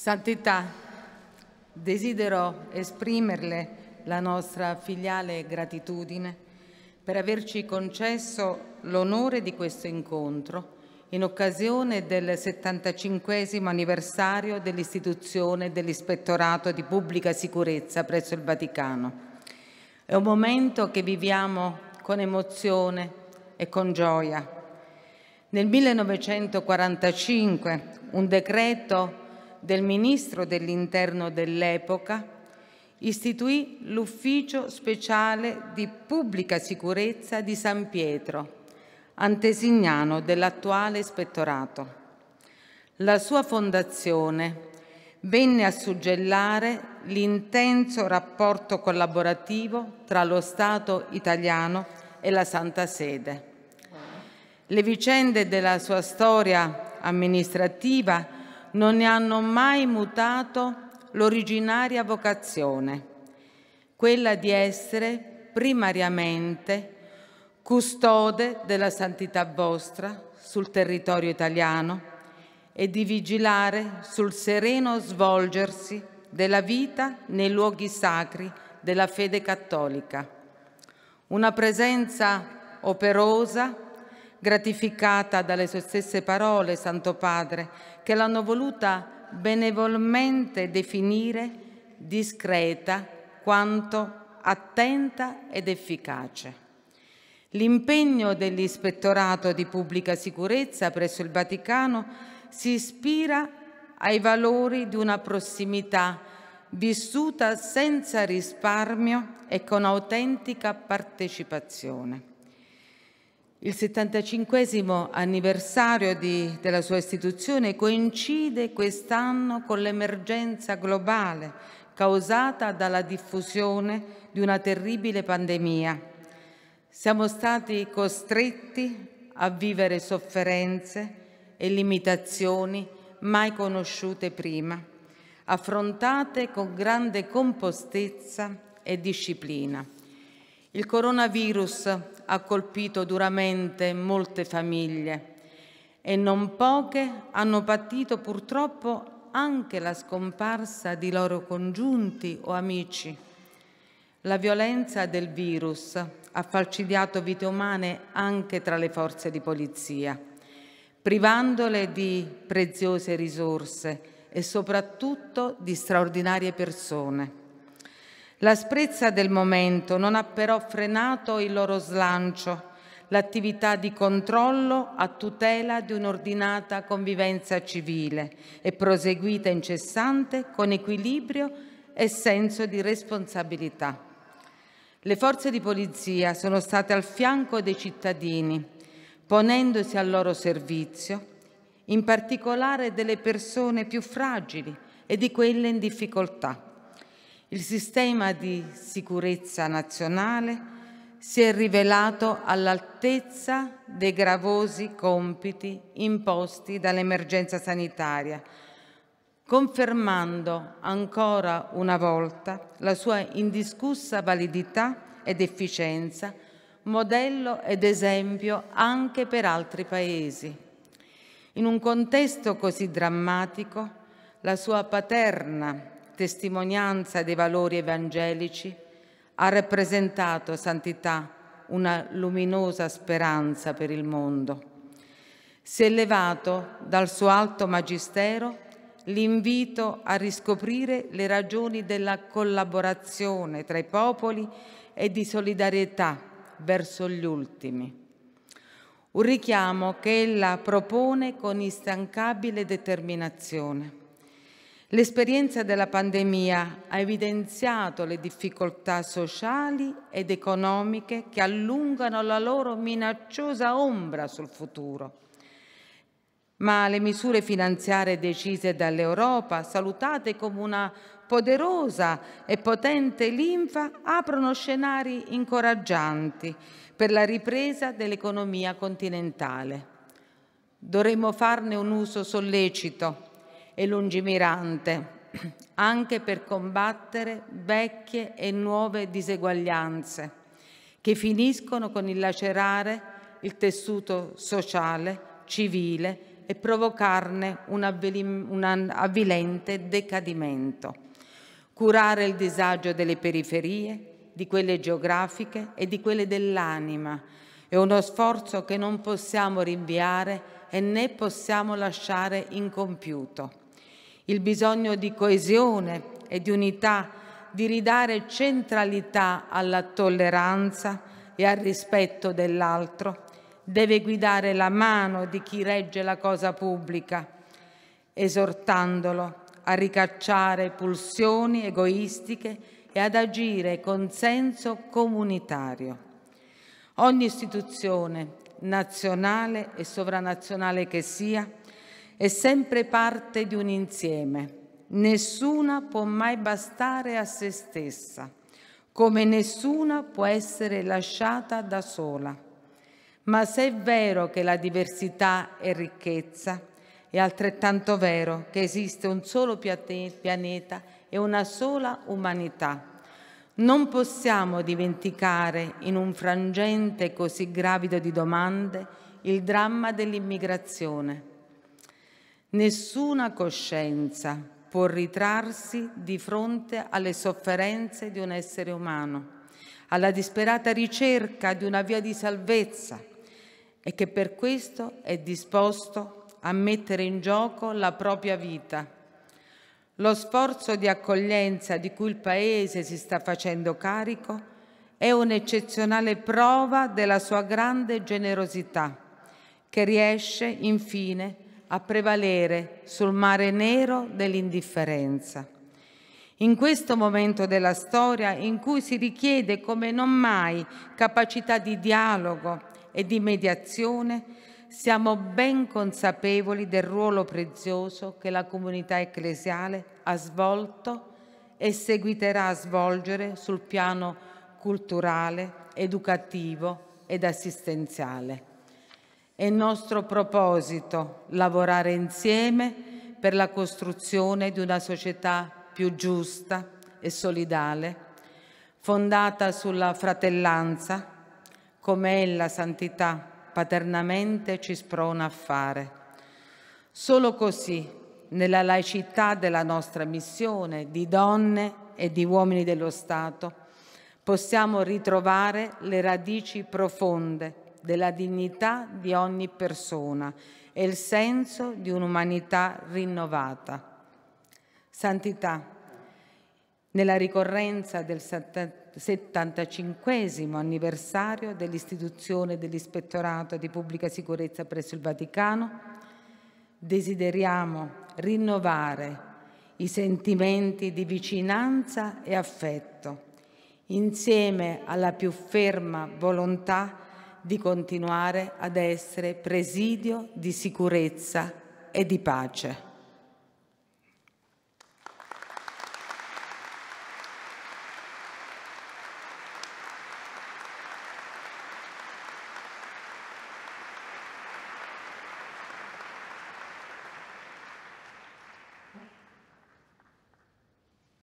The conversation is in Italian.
Santità, desidero esprimerle la nostra filiale gratitudine per averci concesso l'onore di questo incontro in occasione del 75 anniversario dell'istituzione dell'Ispettorato di Pubblica Sicurezza presso il Vaticano. È un momento che viviamo con emozione e con gioia. Nel 1945 un decreto del ministro dell'interno dell'epoca, istituì l'ufficio speciale di pubblica sicurezza di San Pietro, antesignano dell'attuale ispettorato. La sua fondazione venne a suggellare l'intenso rapporto collaborativo tra lo Stato italiano e la Santa Sede. Le vicende della sua storia amministrativa non ne hanno mai mutato l'originaria vocazione, quella di essere primariamente custode della santità vostra sul territorio italiano e di vigilare sul sereno svolgersi della vita nei luoghi sacri della fede cattolica. Una presenza operosa gratificata dalle sue stesse parole, Santo Padre, che l'hanno voluta benevolmente definire discreta quanto attenta ed efficace. L'impegno dell'Ispettorato di Pubblica Sicurezza presso il Vaticano si ispira ai valori di una prossimità vissuta senza risparmio e con autentica partecipazione. Il 75 anniversario di, della sua istituzione coincide quest'anno con l'emergenza globale causata dalla diffusione di una terribile pandemia. Siamo stati costretti a vivere sofferenze e limitazioni mai conosciute prima, affrontate con grande compostezza e disciplina. Il coronavirus ha colpito duramente molte famiglie e non poche hanno patito purtroppo anche la scomparsa di loro congiunti o amici. La violenza del virus ha falcidiato vite umane anche tra le forze di polizia, privandole di preziose risorse e soprattutto di straordinarie persone. L'asprezza del momento non ha però frenato il loro slancio, l'attività di controllo a tutela di un'ordinata convivenza civile e proseguita incessante con equilibrio e senso di responsabilità. Le forze di polizia sono state al fianco dei cittadini, ponendosi al loro servizio, in particolare delle persone più fragili e di quelle in difficoltà. Il sistema di sicurezza nazionale si è rivelato all'altezza dei gravosi compiti imposti dall'emergenza sanitaria, confermando ancora una volta la sua indiscussa validità ed efficienza, modello ed esempio anche per altri paesi. In un contesto così drammatico, la sua paterna testimonianza dei valori evangelici, ha rappresentato santità, una luminosa speranza per il mondo. Si è elevato dal suo alto magistero l'invito a riscoprire le ragioni della collaborazione tra i popoli e di solidarietà verso gli ultimi. Un richiamo che ella propone con instancabile determinazione L'esperienza della pandemia ha evidenziato le difficoltà sociali ed economiche che allungano la loro minacciosa ombra sul futuro. Ma le misure finanziarie decise dall'Europa, salutate come una poderosa e potente linfa, aprono scenari incoraggianti per la ripresa dell'economia continentale. Dovremmo farne un uso sollecito e lungimirante, anche per combattere vecchie e nuove diseguaglianze che finiscono con il lacerare il tessuto sociale, civile e provocarne un, avvilim- un avvilente decadimento. Curare il disagio delle periferie, di quelle geografiche e di quelle dell'anima è uno sforzo che non possiamo rinviare e né possiamo lasciare incompiuto il bisogno di coesione e di unità, di ridare centralità alla tolleranza e al rispetto dell'altro, deve guidare la mano di chi regge la cosa pubblica, esortandolo a ricacciare pulsioni egoistiche e ad agire con senso comunitario. Ogni istituzione, nazionale e sovranazionale che sia, è sempre parte di un insieme. Nessuna può mai bastare a se stessa, come nessuna può essere lasciata da sola. Ma se è vero che la diversità è ricchezza, è altrettanto vero che esiste un solo pianeta e una sola umanità. Non possiamo dimenticare in un frangente così gravido di domande il dramma dell'immigrazione Nessuna coscienza può ritrarsi di fronte alle sofferenze di un essere umano, alla disperata ricerca di una via di salvezza e che per questo è disposto a mettere in gioco la propria vita. Lo sforzo di accoglienza di cui il Paese si sta facendo carico è un'eccezionale prova della sua grande generosità, che riesce infine a a prevalere sul mare nero dell'indifferenza. In questo momento della storia in cui si richiede come non mai capacità di dialogo e di mediazione, siamo ben consapevoli del ruolo prezioso che la comunità ecclesiale ha svolto e seguiterà a svolgere sul piano culturale, educativo ed assistenziale. È nostro proposito lavorare insieme per la costruzione di una società più giusta e solidale, fondata sulla fratellanza, come la santità paternamente ci sprona a fare. Solo così, nella laicità della nostra missione di donne e di uomini dello Stato, possiamo ritrovare le radici profonde della dignità di ogni persona e il senso di un'umanità rinnovata. Santità. Nella ricorrenza del 75 anniversario dell'istituzione dell'Ispettorato di Pubblica Sicurezza presso il Vaticano, desideriamo rinnovare i sentimenti di vicinanza e affetto, insieme alla più ferma volontà di continuare ad essere presidio di sicurezza e di pace.